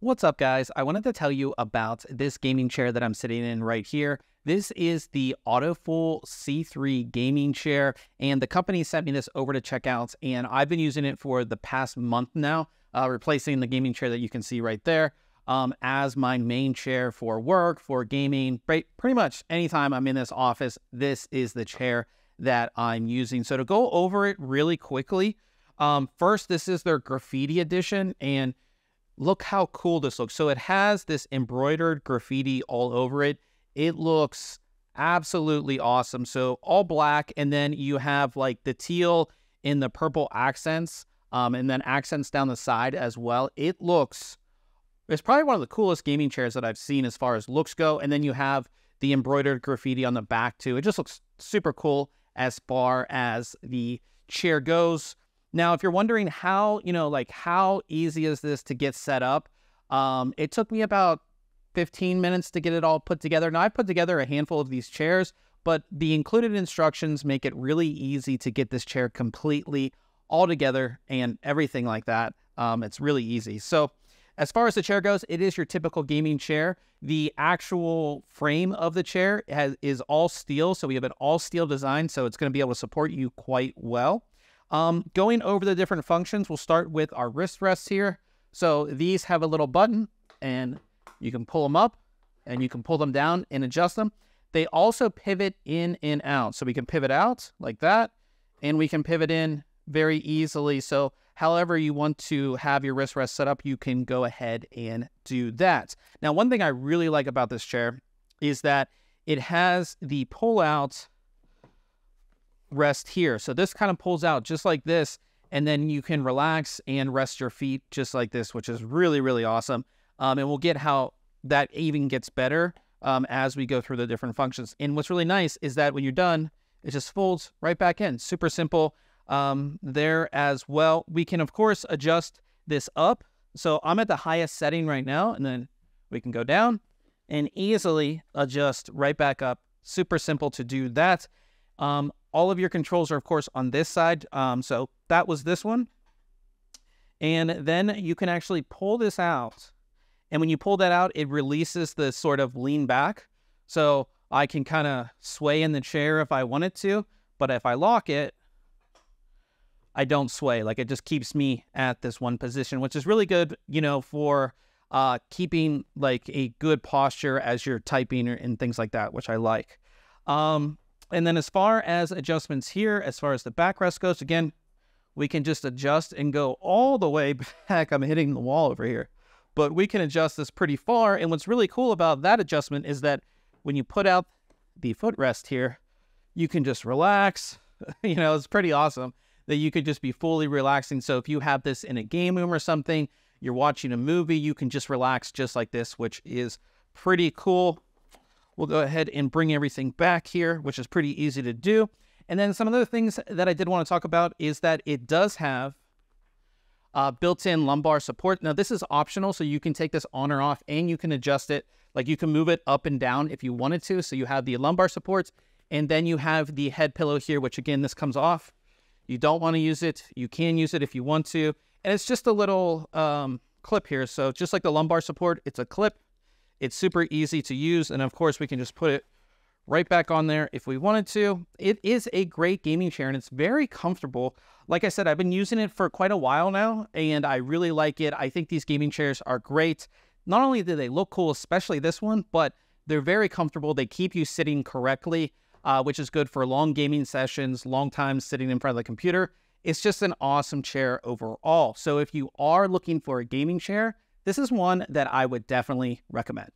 What's up, guys? I wanted to tell you about this gaming chair that I'm sitting in right here. This is the AutoFull C3 gaming chair, and the company sent me this over to check out, and I've been using it for the past month now, uh, replacing the gaming chair that you can see right there um, as my main chair for work, for gaming, right? pretty much anytime I'm in this office, this is the chair that I'm using. So to go over it really quickly, um, first, this is their graffiti edition, and look how cool this looks. So it has this embroidered graffiti all over it. It looks absolutely awesome. So all black, and then you have like the teal in the purple accents, um, and then accents down the side as well. It looks, it's probably one of the coolest gaming chairs that I've seen as far as looks go. And then you have the embroidered graffiti on the back too. It just looks super cool as far as the chair goes. Now, if you're wondering how, you know, like how easy is this to get set up? Um, it took me about 15 minutes to get it all put together. Now, I put together a handful of these chairs, but the included instructions make it really easy to get this chair completely all together and everything like that. Um, it's really easy. So, as far as the chair goes, it is your typical gaming chair. The actual frame of the chair has, is all steel, so we have an all steel design, so it's going to be able to support you quite well. Um, going over the different functions, we'll start with our wrist rests here. So these have a little button and you can pull them up and you can pull them down and adjust them. They also pivot in and out. So we can pivot out like that and we can pivot in very easily. So however you want to have your wrist rest set up, you can go ahead and do that. Now, one thing I really like about this chair is that it has the pull out rest here. So this kind of pulls out just like this, and then you can relax and rest your feet just like this, which is really, really awesome. Um, and we'll get how that even gets better um, as we go through the different functions. And what's really nice is that when you're done, it just folds right back in. Super simple um, there as well. We can, of course, adjust this up. So I'm at the highest setting right now, and then we can go down and easily adjust right back up. Super simple to do that. Um, all of your controls are, of course, on this side. Um, so that was this one. And then you can actually pull this out. And when you pull that out, it releases the sort of lean back. So I can kind of sway in the chair if I wanted to. But if I lock it, I don't sway. Like it just keeps me at this one position, which is really good, you know, for uh, keeping like a good posture as you're typing and things like that, which I like. Um, and then as far as adjustments here, as far as the backrest goes, again, we can just adjust and go all the way back. I'm hitting the wall over here, but we can adjust this pretty far. And what's really cool about that adjustment is that when you put out the footrest here, you can just relax. you know, it's pretty awesome that you could just be fully relaxing. So if you have this in a game room or something, you're watching a movie, you can just relax just like this, which is pretty cool. We'll go ahead and bring everything back here, which is pretty easy to do. And then some of the things that I did want to talk about is that it does have uh, built-in lumbar support. Now this is optional, so you can take this on or off and you can adjust it. Like you can move it up and down if you wanted to. So you have the lumbar supports and then you have the head pillow here, which again, this comes off. You don't want to use it. You can use it if you want to. And it's just a little um, clip here. So just like the lumbar support, it's a clip it's super easy to use. And of course, we can just put it right back on there if we wanted to. It is a great gaming chair and it's very comfortable. Like I said, I've been using it for quite a while now and I really like it. I think these gaming chairs are great. Not only do they look cool, especially this one, but they're very comfortable. They keep you sitting correctly, uh, which is good for long gaming sessions, long times sitting in front of the computer. It's just an awesome chair overall. So if you are looking for a gaming chair, this is one that I would definitely recommend.